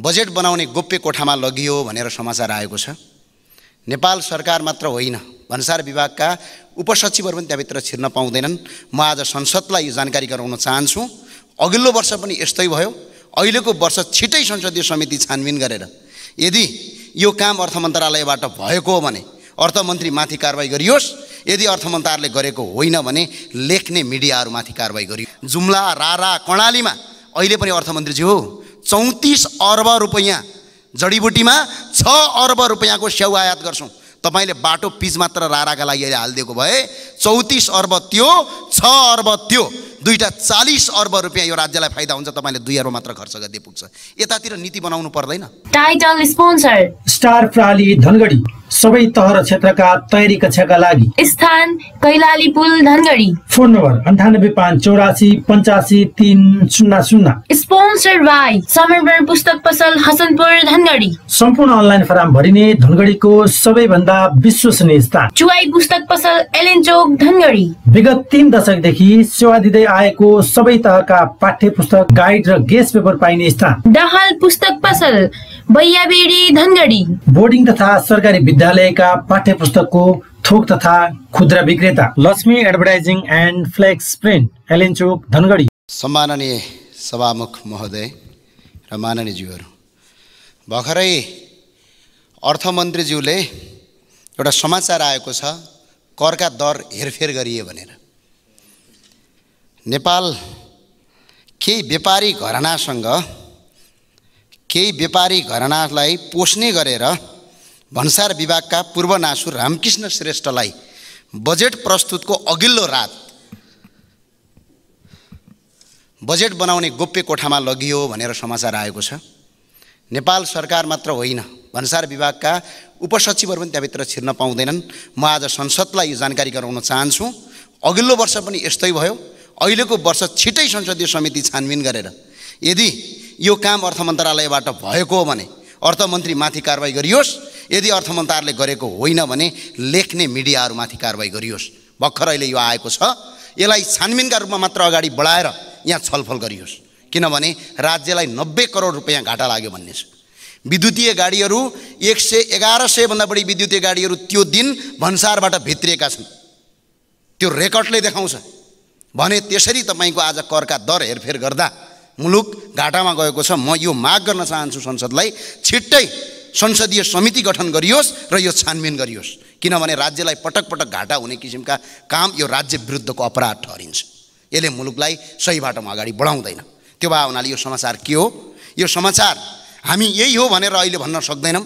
budget बनाउने गोप्य कोठामा लगियो भनेर समाचार आएको छ नेपाल सरकार मात्र होइन भन्सार विभागका उपसचिवहरू पनि त्यहाँभित्र छिर्न पाउँदैनन् म आज संसदलाई यो जानकारी गराउन चाहन्छु अघिल्लो वर्ष पनि यस्तै भयो अहिलेको वर्ष छिटै संसदीय समिति छानबिन गरेर यदि यो काम अर्थ मन्त्रालयबाट भएको हो भने अर्थमन्त्री माथि कारवाही गरियोस् यदि अर्थ मन्त्रालयले गरेको होइन भने लेख्ने मिडियाहरूमाथि कारवाही गरियो जुम्ला रारा कर्णालीमा अहिले पनि अर्थमन्त्रीजी हो चौतिस अर्ब रुपियाँ जडीबुटीमा छ अर्ब रुपियाँको स्याउ आयात गर्छौँ तपाईँले बाटो पिज मात्र राराका लागि अहिले हालिदिएको भए चौतिस अर्ब त्यो छ अर्ब त्यो दुईवटा चालिस अर्ब रुपियाँ यो राज्यलाई फाइदा हुन्छ तपाईँले दुई अर्ब मात्र खर्च गर्दै पुग्छ यतातिर नीति बनाउनु पर्दैन टाइटल स्पोन्सर स्टार प्राली धनगढी सबै तह र क्षेत्रका तयारी कक्षाका लागि स्थान कैलाली पुल धनगढी फोन नम्बर अन्ठानब्बे पाँच चौरासी पञ्चासी तिन शून्य शून्य स्पोन्सर बाई समर पुस्तक पसल हसनपुर धनगढी सम्पूर्ण अनलाइन फारम भरिने धनगढीको सबैभन्दा विश्वसनीय स्थान चुवाई पुस्तक पसल एलेन चोक धनगढी विगत तिन दशकदेखि सेवा दिँदै आएको सबै तहका पाठ्य पुस्तक गाइड र गेस्ट पेपर पाइने स्थान डहाल पुस्तक पसल बैयाबेडी धनगढी बोर्डिङ तथा सरकारी विद्यालयका पाठ्य पुस्तकको थोक तथा खुद्रा विक्रेता Laxmi advertising and flex print एलेन्चोक धनगढी सम्माननीय सभामुख महोदय र माननीयज्यूहरू भर्खरै अर्थमन्त्रीज्यूले एउटा समाचार आएको छ करका दर हेरफेर गरिए भनेर नेपाल केही व्यापारी घरानासँग केही व्यापारी घरनालाई पोस्ने गरेर भन्सार विभागका पूर्व नासु रामकृष्ण श्रेष्ठलाई बजेट प्रस्तुतको अघिल्लो रात बजेट बनाउने गोप्य कोठामा लगियो भनेर समाचार आएको छ नेपाल सरकार मात्र होइन भन्सार विभागका उपसचिवहरू पनि त्यहाँभित्र छिर्न पाउँदैनन् म आज संसदलाई यो जानकारी गराउन चाहन्छु अघिल्लो वर्ष पनि यस्तै भयो अहिलेको वर्ष छिटै संसदीय समिति छानबिन गरेर यदि यो काम अर्थ मन्त्रालयबाट भएको हो भने अर्थमन्त्रीमाथि कारवाही गरियोस् यदि अर्थ मन्त्रालयले गरेको होइन भने लेख्ने मिडियाहरूमाथि कारवाही गरियोस् भर्खर अहिले यो आएको छ यसलाई छानबिनका रूपमा मात्र अगाडि बढाएर यहाँ छलफल गरियोस् किनभने राज्यलाई नब्बे करोड रुपियाँ घाटा लाग्यो भन्ने छ विद्युतीय गाडीहरू एक सय एघार सयभन्दा बढी विद्युतीय गाडीहरू त्यो दिन भन्सारबाट भित्रिएका छन् त्यो रेकर्डले देखाउँछ भने त्यसरी तपाईँको आज करका दर हेरफेर गर्दा मुलुक घाटामा गएको छ म यो माग गर्न चाहन्छु संसदलाई छिट्टै संसदीय समिति गठन गरियोस् र यो छानबिन गरियोस् किनभने राज्यलाई पटक पटक घाटा हुने किसिमका काम यो राज्य विरुद्धको अपराध ठहरिन्छ यसले मुलुकलाई सही बाटोमा अगाडि बढाउँदैन त्यो भए हुनाले यो समाचार के हो यो समाचार हामी यही हो भनेर अहिले भन्न सक्दैनौँ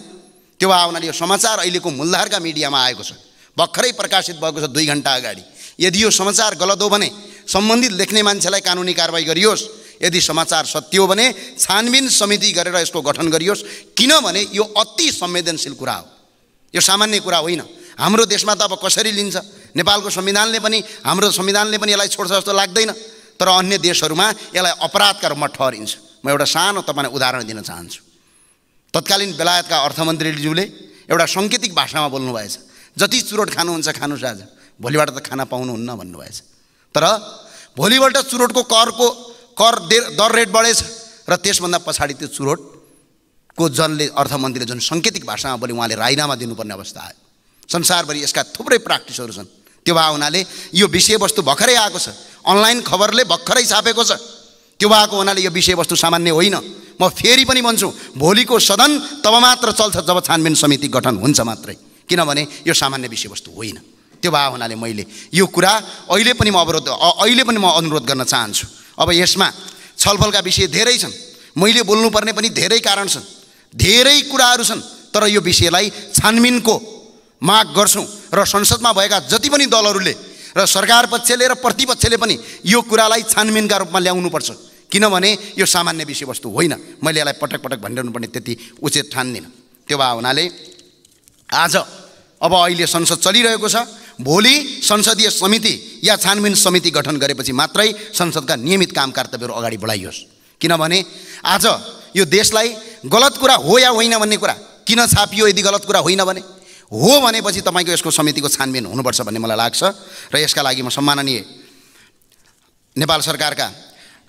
त्यो भए हुनाले यो समाचार अहिलेको मूलधारका मिडियामा आएको छ भर्खरै प्रकाशित भएको छ दुई घन्टा अगाडि यदि यो समाचार गलत हो भने सम्बन्धित लेख्ने मान्छेलाई कानुनी कारवाही गरियोस् यदि समाचार सत्य हो भने छानबिन समिति गरेर यसको गठन गरियोस् किनभने यो अति संवेदनशील कुरा हो यो सामान्य कुरा होइन हाम्रो देशमा त अब कसरी लिन्छ नेपालको संविधानले पनि हाम्रो संविधानले पनि यसलाई छोड्छ जस्तो लाग्दैन तर अन्य देशहरूमा यसलाई अपराधका रूपमा ठहरिन्छ म एउटा सानो तपाईँलाई उदाहरण दिन चाहन्छु तत्कालीन बेलायतका अर्थमन्त्रीज्यूले एउटा साङ्केतिक भाषामा बोल्नुभएछ जति चुरोट खानुहुन्छ खानुहोस् आज भोलिबाट त खाना पाउनुहुन्न भन्नुभएछ तर भोलिबाट चुरोटको करको कर दे दर रेट बढेछ र त्यसभन्दा पछाडि त्यो चुरोटको जनले अर्थमन्त्रीले जुन साङ्केतिक भाषामा बोले उहाँले राइनामा दिनुपर्ने अवस्था आयो संसारभरि यसका थुप्रै प्र्याक्टिसहरू छन् त्यो भए हुनाले यो विषयवस्तु भर्खरै आएको छ अनलाइन खबरले भर्खरै छापेको छ त्यो भएको हुनाले यो विषयवस्तु सामान्य होइन म फेरि पनि भन्छु भोलिको सदन तब मात्र चल्छ जब छानबिन समिति गठन हुन्छ मात्रै किनभने यो सामान्य विषयवस्तु होइन त्यो भए हुनाले मैले यो कुरा अहिले पनि म अवरोध अहिले पनि म अनुरोध गर्न चाहन्छु अब यसमा छलफलका विषय धेरै छन् मैले बोल्नुपर्ने पनि धेरै कारण छन् धेरै कुराहरू छन् तर यो विषयलाई छानबिनको माग गर्छौँ र संसदमा भएका जति पनि दलहरूले र सरकार पक्षले र प्रतिपक्षले पनि यो कुरालाई छानबिनका रूपमा ल्याउनुपर्छ किनभने यो सामान्य विषयवस्तु होइन मैले यसलाई पटक पटक पर्ने त्यति उचित ठान्दिनँ त्यो भए हुनाले आज अब अहिले संसद चलिरहेको छ भोलि संसदीय समिति या छानबिन समिति गठन गरेपछि मात्रै संसदका नियमित काम कर्तव्यहरू अगाडि बढाइयोस् किनभने आज यो देशलाई गलत कुरा हो या होइन भन्ने कुरा किन छापियो यदि गलत कुरा होइन भने हो भनेपछि तपाईँको यसको समितिको छानबिन हुनुपर्छ भन्ने मलाई लाग्छ र यसका लागि म सम्माननीय नेपाल सरकारका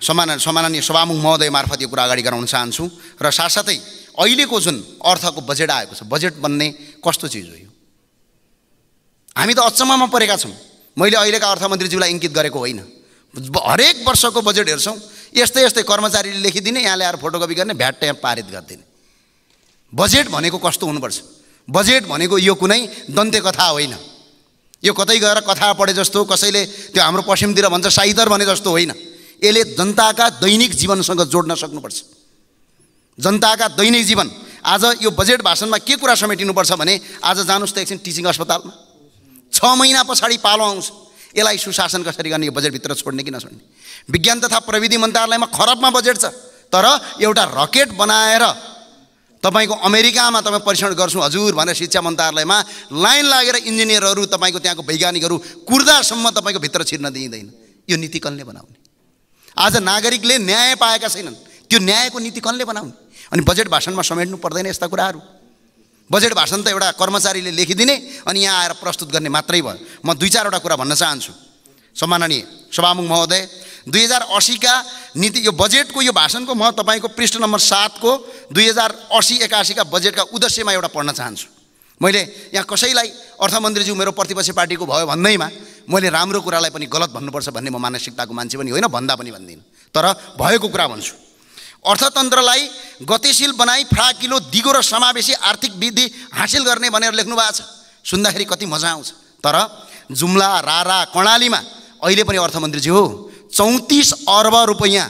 सम्मान सम्माननीय सभामुख महोदय मार्फत यो कुरा अगाडि गराउन चाहन्छु र साथसाथै अहिलेको जुन अर्थको बजेट आएको छ बजेट बन्ने कस्तो चिज हो यो हामी त अचम्ममा परेका छौँ मैले अहिलेका अर्थमन्त्रीज्यूलाई इङ्कित गरेको होइन हरेक वर्षको बजेट हेर्छौँ यस्तै यस्तै कर्मचारीले लेखिदिने यहाँ ल्याएर फोटोकपी गर्ने भ्याट त्यहाँ पारित गरिदिने बजेट भनेको कस्तो हुनुपर्छ बजेट भनेको यो कुनै दन्ते कथा होइन यो कतै गएर कथा पढे जस्तो कसैले त्यो हाम्रो पश्चिमतिर भन्छ साहिदर भने जस्तो होइन यसले जनताका दैनिक जीवनसँग जोड्न सक्नुपर्छ जनताका दैनिक जीवन आज यो बजेट भाषणमा के कुरा समेटिनुपर्छ भने आज जानुहोस् त एकछिन टिचिङ अस्पतालमा छ महिना पछाडि पालो आउँछ यसलाई सुशासन कसरी गर्ने यो बजेटभित्र छोड्ने कि नछोड्ने विज्ञान तथा प्रविधि मन्त्रालयमा खराबमा बजेट छ तर एउटा रकेट बनाएर तपाईँको अमेरिकामा तपाईँ परीक्षण गर्छु हजुर भनेर शिक्षा मन्त्रालयमा लाइन लागेर इन्जिनियरहरू तपाईँको त्यहाँको वैज्ञानिकहरू कुर्दासम्म तपाईँको भित्र छिर्न दिइँदैन यो नीति कसले बनाउने आज नागरिकले न्याय पाएका छैनन् त्यो न्यायको नीति कसले बनाउने अनि बजेट भाषणमा समेट्नु पर्दैन यस्ता कुराहरू बजेट भाषण त एउटा कर्मचारीले लेखिदिने अनि यहाँ आएर प्रस्तुत गर्ने मात्रै भयो म दुई चारवटा कुरा भन्न चाहन्छु सम्माननीय सभामुख महोदय दुई हजार असीका नीति यो बजेटको यो भाषणको म तपाईँको पृष्ठ नम्बर सातको दुई हजार असी एकासीका बजेटका उद्देश्यमा एउटा पढ्न चाहन्छु मैले यहाँ कसैलाई अर्थमन्त्रीज्यू मेरो प्रतिपक्षी पार्टीको भयो भन्दैमा मैले राम्रो कुरालाई पनि गलत भन्नुपर्छ भन्ने म मानसिकताको मान्छे पनि होइन भन्दा पनि भन्दिनँ तर भएको कुरा भन्छु अर्थतन्त्रलाई गतिशील बनाई फ्राकिलो दिगो र समावेशी आर्थिक वृद्धि हासिल गर्ने भनेर लेख्नु भएको छ सुन्दाखेरि कति मजा आउँछ तर जुम्ला रारा कर्णालीमा अहिले पनि अर्थमन्त्रीजी हो चौतिस अर्ब रुपियाँ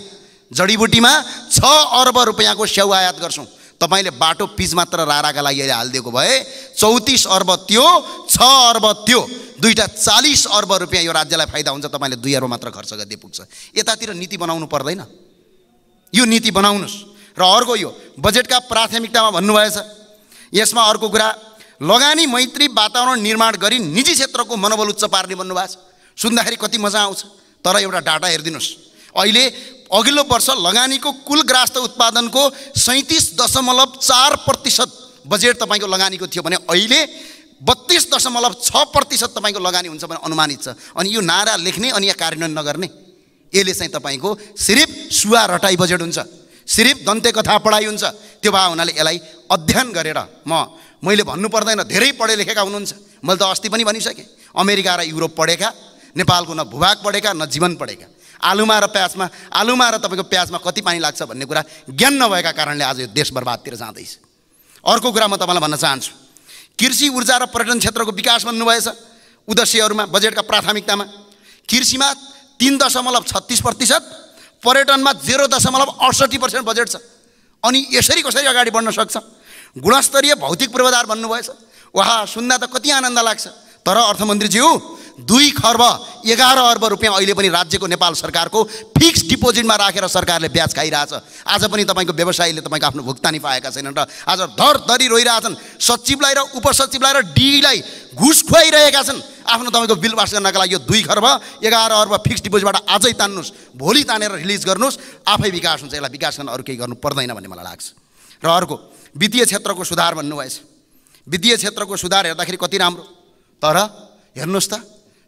जडीबुटीमा छ अर्ब रुपियाँको स्याउ आयात गर्छौँ तपाईँले बाटो पिच मात्र राराका लागि अहिले हालिदिएको भए चौतिस अर्ब त्यो छ अर्ब त्यो दुईवटा चालिस अर्ब रुपियाँ यो राज्यलाई फाइदा हुन्छ तपाईँले दुई अर्ब मात्र खर्च गरिदिए पुग्छ यतातिर नीति बनाउनु पर्दैन यो नीति बनाउनुहोस् र अर्को यो बजेटका प्राथमिकतामा भन्नुभएछ यसमा अर्को कुरा लगानी मैत्री वातावरण निर्माण गरी निजी क्षेत्रको मनोबल उच्च पार्ने भन्नुभएको छ सुन्दाखेरि कति मजा आउँछ तर एउटा डाटा हेरिदिनुहोस् अहिले अघिल्लो वर्ष लगानीको कुल ग्रास्त उत्पादनको सैँतिस दशमलव चार प्रतिशत बजेट तपाईँको लगानीको थियो भने अहिले बत्तिस दशमलव छ प्रतिशत तपाईँको लगानी हुन्छ भने अनुमानित छ अनि यो नारा लेख्ने अनि यहाँ कार्यान्वयन नगर्ने यसले चाहिँ तपाईँको सिर्फ सुवा रटाई बजेट हुन्छ सिर्फ दन्ते कथा पढाइ हुन्छ त्यो भए हुनाले यसलाई अध्ययन गरेर म मैले भन्नु पर्दैन धेरै पढे लेखेका हुनुहुन्छ मैले त अस्ति पनि भनिसकेँ अमेरिका र युरोप पढेका नेपालको न भूभाग पढेका न जीवन पढेका आलुमा र प्याजमा आलुमा र तपाईँको प्याजमा कति पानी लाग्छ भन्ने कुरा ज्ञान नभएका कारणले आज यो देश बर्बादतिर जाँदैछ अर्को कुरा म तपाईँलाई भन्न चाहन्छु कृषि ऊर्जा र पर्यटन क्षेत्रको विकास भन्नुभएछ उद्देश्यहरूमा बजेटका प्राथमिकतामा कृषिमा तिन दशमलव छत्तिस प्रतिशत पर्यटनमा जेरो दशमलव अडसठी पर्सेन्ट बजेट छ अनि यसरी कसरी अगाडि बढ्न सक्छ गुणस्तरीय भौतिक पूर्वाधार भन्नुभएछ उहाँ सुन्दा त कति आनन्द लाग्छ तर अर्थमन्त्रीज्यू दुई खर्ब एघार अर्ब रुपियाँ अहिले पनि राज्यको नेपाल सरकारको फिक्स डिपोजिटमा राखेर सरकारले ब्याज खाइरहेछ आज पनि तपाईँको व्यवसायीले तपाईँको आफ्नो भुक्तानी पाएका छैनन् र आज धरधरी रोइरहेछन् सचिवलाई र उपसचिवलाई र डिईलाई e घुस खुवाइरहेका छन् आफ्नो तपाईँको बिल पास गर्नका लागि यो दुई खर्ब एघार अर्ब फिक्स डिपोजिटबाट आजै तान्नुहोस् भोलि तानेर रिलिज गर्नुहोस् आफै विकास हुन्छ यसलाई विकास गर्न अरू केही गर्नु पर्दैन भन्ने मलाई लाग्छ र अर्को वित्तीय क्षेत्रको सुधार भन्नुभएछ वित्तीय क्षेत्रको सुधार हेर्दाखेरि कति राम्रो तर हेर्नुहोस् त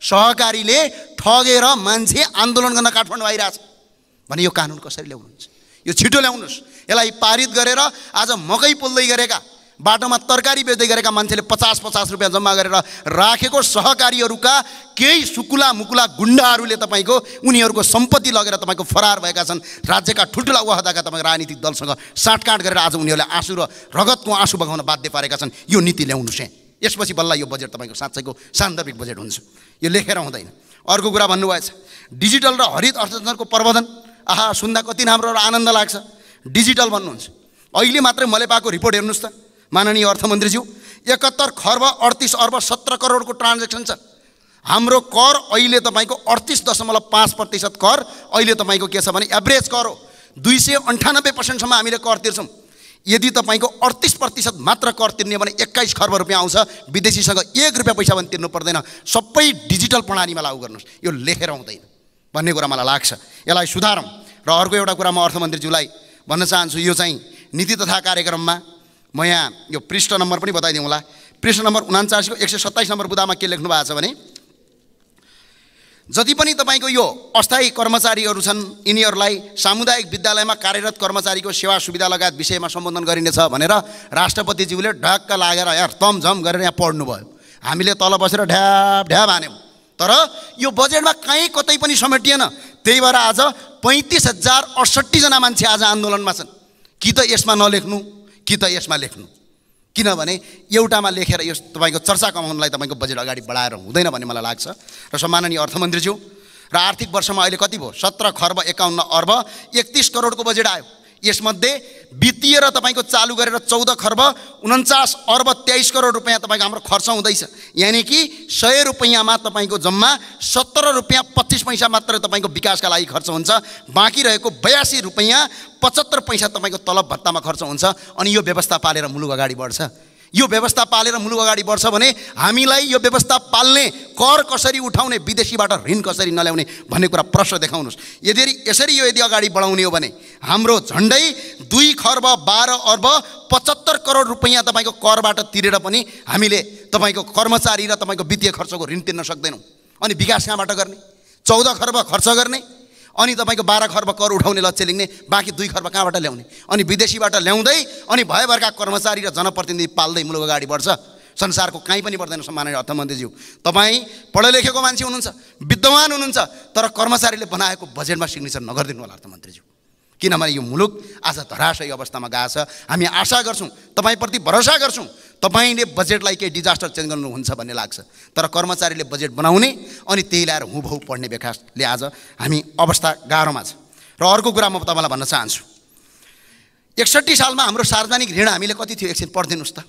सहकारीले ठगेर मान्छे आन्दोलन गर्न काठमाडौँ आइरहेछ भने यो कानुन कसरी ल्याउनुहुन्छ यो छिटो ल्याउनुहोस् यसलाई पारित गरेर आज मकै पोल्दै गरेका बाटोमा तरकारी बेच्दै गरेका मान्छेले पचास पचास रुपियाँ जम्मा गरेर राखेको सहकारीहरूका केही सुकुला मुकुला गुन्डाहरूले तपाईँको उनीहरूको सम्पत्ति लगेर तपाईँको फरार भएका छन् राज्यका ठुल्ठुला वहदाका तपाईँको राजनीतिक दलसँग साँटकाँट गरेर आज उनीहरूले आँसु र रगतको आँसु बगाउन बाध्य पारेका छन् यो नीति ल्याउनुहोस् यसपछि बल्ल यो बजेट तपाईँको साँच्चैको सान्दर्भिक बजेट हुन्छ यो लेखेर हुँदैन अर्को कुरा भन्नुभएछ डिजिटल र हरित अर्थतन्त्रको प्रबन्धन आहा सुन्दा कति राम्रो र आनन्द लाग्छ डिजिटल भन्नुहुन्छ अहिले मात्रै मैले पाएको रिपोर्ट हेर्नुहोस् त माननीय अर्थमन्त्रीज्यू एकहत्तर खर्ब अडतिस अर्ब सत्र करोडको ट्रान्जेक्सन छ हाम्रो कर अहिले तपाईँको अडतिस दशमलव पाँच प्रतिशत कर अहिले तपाईँको के छ भने एभरेज कर हो दुई सय अन्ठानब्बे पर्सेन्टसम्म हामीले कर तिर्छौँ यदि तपाईँको अडतिस प्रतिशत मात्र कर तिर्ने भने एक्काइस खर्ब रुपियाँ आउँछ विदेशीसँग एक रुपियाँ पैसा पनि तिर्नु पर्दैन सबै डिजिटल प्रणालीमा लागु गर्नुहोस् यो लेखेर आउँदैन भन्ने कुरा मलाई लाग्छ यसलाई सुधारौँ र अर्को एउटा कुरा म अर्थमन्त्रीज्यूलाई भन्न चाहन्छु यो चाहिँ नीति तथा कार्यक्रममा म यहाँ यो पृष्ठ नम्बर पनि बताइदिउँला पृष्ठ नम्बर उनाचासीको एक सय सत्ताइस नम्बर बुदामा के लेख्नु भएको छ भने जति पनि तपाईँको यो अस्थायी कर्मचारीहरू छन् यिनीहरूलाई सामुदायिक विद्यालयमा कार्यरत कर्मचारीको सेवा सुविधा लगायत विषयमा सम्बोधन गरिनेछ भनेर राष्ट्रपतिज्यूले ढक्क लागेर यहाँ तमझम गरेर यहाँ पढ्नुभयो हामीले तल बसेर ढ्याप ढ्याप हान्यौँ तर यो बजेटमा कहीँ कतै पनि समेटिएन त्यही भएर आज पैँतिस हजार अडसट्ठीजना मान्छे आज आन्दोलनमा छन् कि त यसमा नलेख्नु कि त यसमा लेख्नु किनभने एउटामा लेखेर यो तपाईँको चर्चा कमाउनलाई तपाईँको बजेट अगाडि बढाएर हुँदैन भन्ने मलाई लाग्छ र सम्माननीय अर्थमन्त्रीज्यू र आर्थिक वर्षमा अहिले कति भयो सत्र खर्ब एकाउन्न अर्ब एकतिस करोडको बजेट आयो यसमध्ये वित्तीय र तपाईँको चालु गरेर चौध खर्ब उन्चास अर्ब तेइस करोड रुपियाँ तपाईँको हाम्रो खर्च हुँदैछ यानि कि सय रुपियाँमा तपाईँको जम्मा सत्र रुपियाँ पच्चिस पैसा मात्र तपाईँको विकासका लागि खर्च हुन्छ बाँकी रहेको बयासी रुपियाँ पचहत्तर पैसा तपाईँको तलब भत्तामा खर्च हुन्छ अनि यो व्यवस्था पालेर मुलुक अगाडि बढ्छ यो व्यवस्था पालेर मुलुक अगाडि बढ्छ भने हामीलाई यो व्यवस्था पाल्ने कर कसरी उठाउने विदेशीबाट ऋण कसरी नल्याउने भन्ने कुरा प्रश्न देखाउनुहोस् यदि यसरी यो यदि अगाडि बढाउने हो भने हाम्रो झन्डै दुई खर्ब बाह्र अर्ब पचहत्तर करोड रुपियाँ तपाईँको करबाट तिरेर पनि हामीले तपाईँको कर्मचारी र तपाईँको वित्तीय खर्चको ऋण तिर्न सक्दैनौँ अनि विकास कहाँबाट गर्ने चौध खर्ब खर्च गर्ने अनि तपाईँको बाह्र खर्ब कर उठाउने लक्ष्य लिङ्ने बाँकी दुई खर्ब कहाँबाट ल्याउने अनि विदेशीबाट ल्याउँदै अनि भयभरका कर्मचारी र जनप्रतिनिधि पाल्दै मुलुक अगाडि बढ्छ संसारको काहीँ पनि पर्दैन सम्माननीय अर्थमन्त्रीज्यू तपाईँ पढे लेखेको मान्छे हुनुहुन्छ विद्वान हुनुहुन्छ तर कर्मचारीले बनाएको बजेटमा सिग्नेचर नगरिदिनु होला अर्थमन्त्रीज्यू किनभने यो मुलुक आज धराशयी अवस्थामा गएको छ हामी आशा गर्छौँ तपाईँप्रति भरोसा गर्छौँ तपाईँले बजेटलाई केही डिजास्टर चेन्ज गर्नुहुन्छ भन्ने लाग्छ तर कर्मचारीले बजेट बनाउने अनि त्यही ल्याएर हुभौ पढ्ने विकासले आज हामी अवस्था गाह्रोमा छ र अर्को कुरा म तपाईँलाई भन्न चाहन्छु एकसट्ठी सालमा हाम्रो सार्वजनिक ऋण हामीले कति थियो एकछिन पढिदिनुहोस् त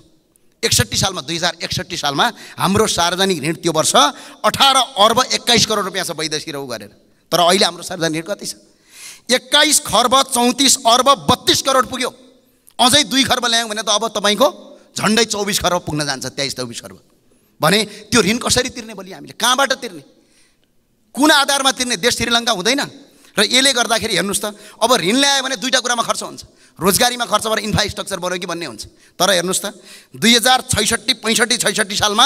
एकसट्ठी सालमा दुई हजार एकसट्ठी सालमा हाम्रो सार्वजनिक ऋण त्यो वर्ष अठार अर्ब एक्काइस करोड रुपियाँ छ वैदेशिक रौ गरेर तर अहिले हाम्रो सार्वजनिक ऋण कति छ एक्काइस खर्ब चौतिस अर्ब बत्तिस करोड पुग्यो अझै दुई खर्ब ल्यायौँ भने त अब तपाईँको झन्डै चौबिस खर्ब पुग्न जान्छ तेइस चौबिस खर्ब भने त्यो ऋण कसरी तिर्ने भोलि हामीले कहाँबाट तिर्ने कुन आधारमा तिर्ने देश श्रीलङ्का हुँदैन र यसले गर्दाखेरि हेर्नुहोस् त अब ऋण ल्यायो भने दुईवटा कुरामा खर्च हुन्छ रोजगारीमा खर्च भएर इन्फ्रास्ट्रक्चर बन्यो कि भन्ने हुन्छ तर हेर्नुहोस् त दुई हजार छैसठी पैँसठी छैसठी सालमा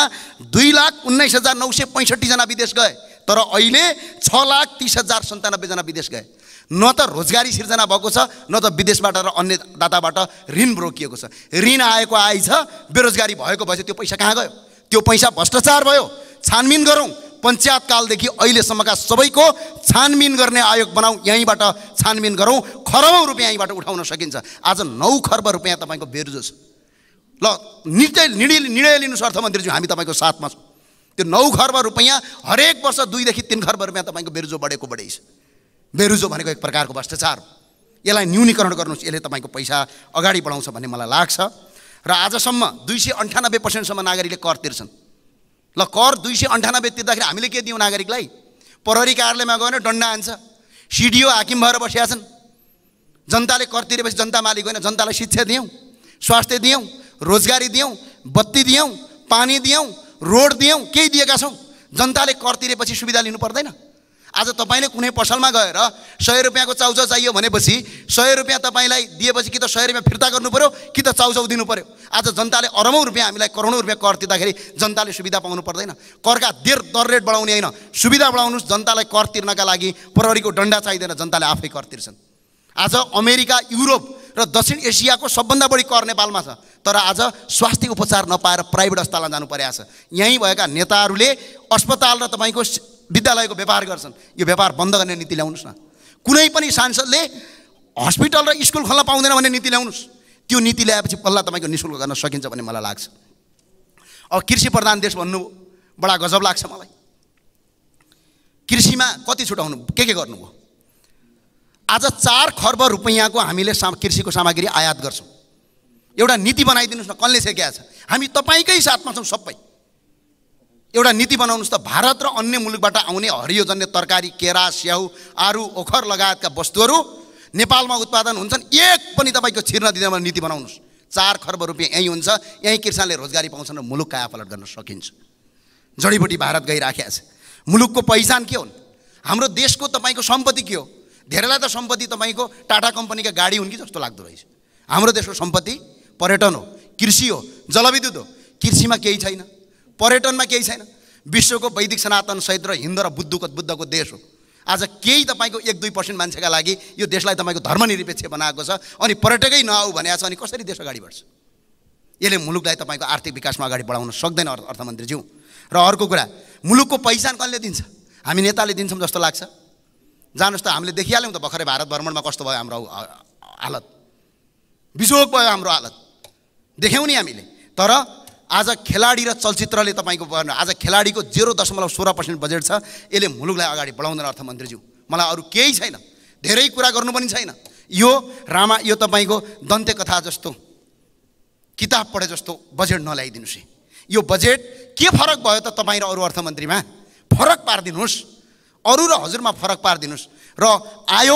दुई लाख उन्नाइस हजार नौ सय पैँसठीजना विदेश गए तर अहिले छ लाख तिस हजार सन्तानब्बेजना विदेश गए न त रोजगारी सिर्जना भएको छ न त विदेशबाट र अन्य दाताबाट ऋण रोकिएको छ ऋण आएको आइ छ बेरोजगारी भएको भएपछि त्यो पैसा कहाँ गयो त्यो पैसा भ्रष्टाचार भयो छानबिन गरौँ पञ्चायतकालदेखि अहिलेसम्मका सबैको छानबिन गर्ने आयोग बनाऊ यहीँबाट छानबिन गरौँ खरबौँ रुपियाँ यहीँबाट उठाउन सकिन्छ आज नौ खर्ब रुपियाँ तपाईँको बेरुजो छ ल निर्णय निर्णय निर्णय लिनुहोस् अर्थमन्त्रीज्यू हामी तपाईँको साथमा छौँ त्यो नौ खर्ब रुपियाँ हरेक वर्ष दुईदेखि तिन खर्ब रुपियाँ तपाईँको बेरुजो बढेको बढेछ बेरुजो भनेको एक प्रकारको भ्रष्टाचार हो यसलाई न्यूनीकरण गर्नुहोस् यसले तपाईँको पैसा अगाडि बढाउँछ भन्ने मलाई लाग्छ र आजसम्म दुई सय अन्ठानब्बे पर्सेन्टसम्म नागरिकले कर तिर्छन् ल कर दुई सय अन्ठानब्बे तिर्दाखेरि हामीले के दियौँ नागरिकलाई प्रहरी कार्यालयमा गएन डन्डा आन्छ सिडिओ हाकिम भएर बसिया छन् जनताले कर तिरेपछि जनता मालिक होइन जनतालाई शिक्षा दियौँ स्वास्थ्य दियौँ रोजगारी दियौँ बत्ती दियौँ पानी दियौँ रोड दियौँ केही दिएका छौँ जनताले कर तिरेपछि सुविधा लिनु पर्दैन आज तपाईँले कुनै पसलमा गएर सय रुपियाँको चाउचाउ चाहियो भनेपछि सय रुपियाँ तपाईँलाई दिएपछि कि त सय रुपियाँ फिर्ता गर्नु पऱ्यो कि त चाउचाउ दिनु पऱ्यो आज जनताले अरबौँ रुपियाँ हामीलाई करोडौँ रुपियाँ कर तिर्दाखेरि जनताले सुविधा पाउनु पर्दैन करका देर दर रेट बढाउने होइन सुविधा बढाउनुहोस् जनतालाई कर तिर्नका लागि प्रहरीको डन्डा चाहिँदैन जनताले आफै कर तिर्छन् आज अमेरिका युरोप र दक्षिण एसियाको सबभन्दा बढी कर नेपालमा छ तर आज स्वास्थ्य उपचार नपाएर प्राइभेट अस्पतालमा जानु परेको छ यहीँ भएका नेताहरूले अस्पताल र तपाईँको विद्यालयको व्यापार गर्छन् यो व्यापार बन्द गर्ने नीति ल्याउनुहोस् न कुनै पनि सांसदले हस्पिटल र स्कुल खोल्न पाउँदैन भन्ने नीति ल्याउनुहोस् त्यो नीति ल्याएपछि पल्ला तपाईँको निशुल्क गर्न सकिन्छ भन्ने मलाई लाग्छ अब कृषि प्रधान देश भन्नु बडा गजब लाग्छ मलाई कृषिमा कति छुटाउनु के के गर्नुभयो आज चार खर्ब रुपियाँको हामीले सा कृषिको सामग्री आयात गर्छौँ एउटा नीति बनाइदिनुहोस् न कसले सेकिया छ हामी तपाईँकै साथमा छौँ सबै एउटा नीति बनाउनुहोस् त भारत र अन्य मुलुकबाट आउने हरियोजन्य तरकारी केरा स्याउ आरु ओखर लगायतका वस्तुहरू नेपालमा उत्पादन हुन्छन् एक पनि तपाईँको छिर्न दिँदैन नीति बनाउनुहोस् चार खर्ब रुपियाँ यहीँ हुन्छ यहीँ किसानले रोजगारी पाउँछन् र मुलुक कायापलट गर्न सकिन्छ जडीबुटी भारत गइराखेका छ मुलुकको पहिचान के हुन् हाम्रो देशको तपाईँको सम्पत्ति के हो धेरैलाई त सम्पत्ति तपाईँको टाटा कम्पनीका गाडी हुन् कि जस्तो लाग्दो रहेछ हाम्रो देशको सम्पत्ति पर्यटन हो कृषि हो जलविद्युत हो कृषिमा केही छैन पर्यटनमा केही छैन विश्वको वैदिक सनातन सहित र हिन्दू र बुद्धको बुद्धको देश हो आज केही तपाईँको एक दुई पर्सेन्ट मान्छेका लागि यो देशलाई तपाईँको धर्मनिरपेक्ष बनाएको छ अनि पर्यटकै नआऊ भनेको छ अनि कसरी देश अगाडि बढ्छ यसले मुलुकलाई तपाईँको आर्थिक विकासमा अगाडि बढाउन सक्दैन अर्थ अर्थमन्त्रीज्यू र अर्को कुरा मुलुकको पहिचान कसले दिन्छ हामी नेताले दिन्छौँ जस्तो लाग्छ जानुहोस् त हामीले देखिहाल्यौँ त भर्खरै भारत भ्रमणमा कस्तो भयो हाम्रो हालत बिजोग भयो हाम्रो हालत देख्यौँ नि हामीले तर आज खेलाडी र चलचित्रले तपाईँको आज खेलाडीको जेरो दशमलव सोह्र पर्सेन्ट बजेट छ यसले मुलुकलाई अगाडि बढाउँदैन अर्थमन्त्रीज्यू मलाई अरू केही छैन धेरै कुरा गर्नु पनि छैन यो रामा यो तपाईँको दन्तेकथा जस्तो किताब पढे जस्तो बजेट नल्याइदिनुहोस् है यो बजेट के फरक भयो त तपाईँ र अरू अर्थमन्त्रीमा फरक पारिदिनुहोस् अरू र हजुरमा फरक पारिदिनुहोस् र आयो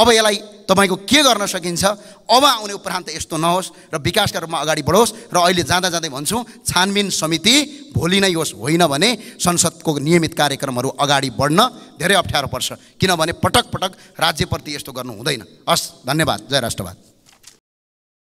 अब यसलाई तपाईँको के गर्न सकिन्छ अब आउने उपरान्त यस्तो नहोस् र विकासका रूपमा अगाडि बढोस् र अहिले जाँदा जाँदै भन्छु छानबिन समिति भोलि नै होस् होइन भने संसदको नियमित कार्यक्रमहरू अगाडि बढ्न धेरै अप्ठ्यारो पर्छ किनभने पटक पटक राज्यप्रति यस्तो गर्नु हुँदैन हस् धन्यवाद जय राष्ट्रवाद